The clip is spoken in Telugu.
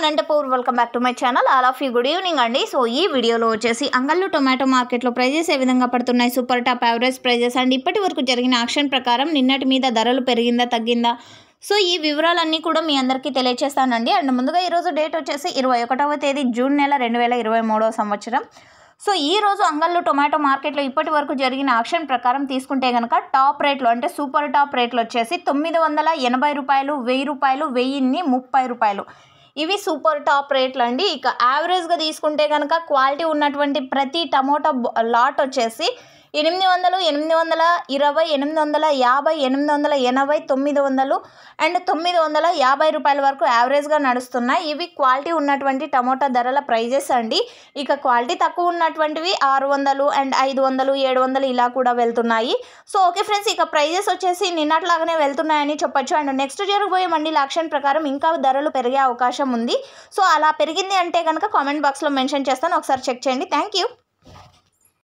Anantapur welcome back to my channel all of you good evening అండి సో ఈ వీడియోలో వచ్చేసి అంగళ్ళు టొమాటో మార్కెట్లో ప్రైజెస్ ఏ విధంగా పడుతున్నాయి super top average prices and ఇప్పటి వరకు జరిగిన ఆక్షన్ ప్రకారం నిన్నటి మీద ధరలు పెరిగిందా తగ్గిందా సో ఈ వివరాలన్నీ కూడా మీ అందరికీ తెలియజేస్తానండి అండ్ ముందుగా ఈరోజు డేట్ వచ్చేసి ఇరవై ఒకటవ తేదీ జూన్ నెల రెండు వేల ఇరవై మూడవ సంవత్సరం సో ఈ రోజు అంగళ్ళు టొమాటో మార్కెట్లో ఇప్పటి వరకు జరిగిన ఆక్షన్ ప్రకారం తీసుకుంటే కనుక టాప్ రేట్లు అంటే సూపర్ టాప్ రేట్లు వచ్చేసి తొమ్మిది వందల ఎనభై రూపాయలు వెయ్యి రూపాయలు వెయ్యిన్ని ముప్పై రూపాయలు ఇవి సూపర్ టాప్ రేట్లు అండి ఇక యావరేజ్గా తీసుకుంటే కనుక క్వాలిటీ ఉన్నటువంటి ప్రతి టమోటా లాట్ వచ్చేసి ఎనిమిది వందలు ఎనిమిది వందల ఇరవై ఎనిమిది వందల యాభై ఎనిమిది వందల ఎనభై తొమ్మిది వందలు అండ్ తొమ్మిది వందల యాభై రూపాయల వరకు యావరేజ్గా నడుస్తున్నాయి ఇవి క్వాలిటీ ఉన్నటువంటి టమోటా ధరల ప్రైజెస్ అండి ఇక క్వాలిటీ తక్కువ ఉన్నటువంటివి ఆరు వందలు అండ్ ఐదు వందలు ఏడు వందలు ఇలా కూడా వెళ్తున్నాయి సో ఓకే ఫ్రెండ్స్ ఇక ప్రైజెస్ వచ్చేసి నిన్నట్లాగానే వెళ్తున్నాయని చెప్పొచ్చు అండ్ నెక్స్ట్ జరగబోయే మండీ లాక్షన్ ప్రకారం ఇంకా ధరలు పెరిగే అవకాశం ఉంది సో అలా పెరిగింది అంటే కనుక కామెంట్ బాక్స్లో మెన్షన్ చేస్తాను ఒకసారి చెక్ చేయండి థ్యాంక్ యూ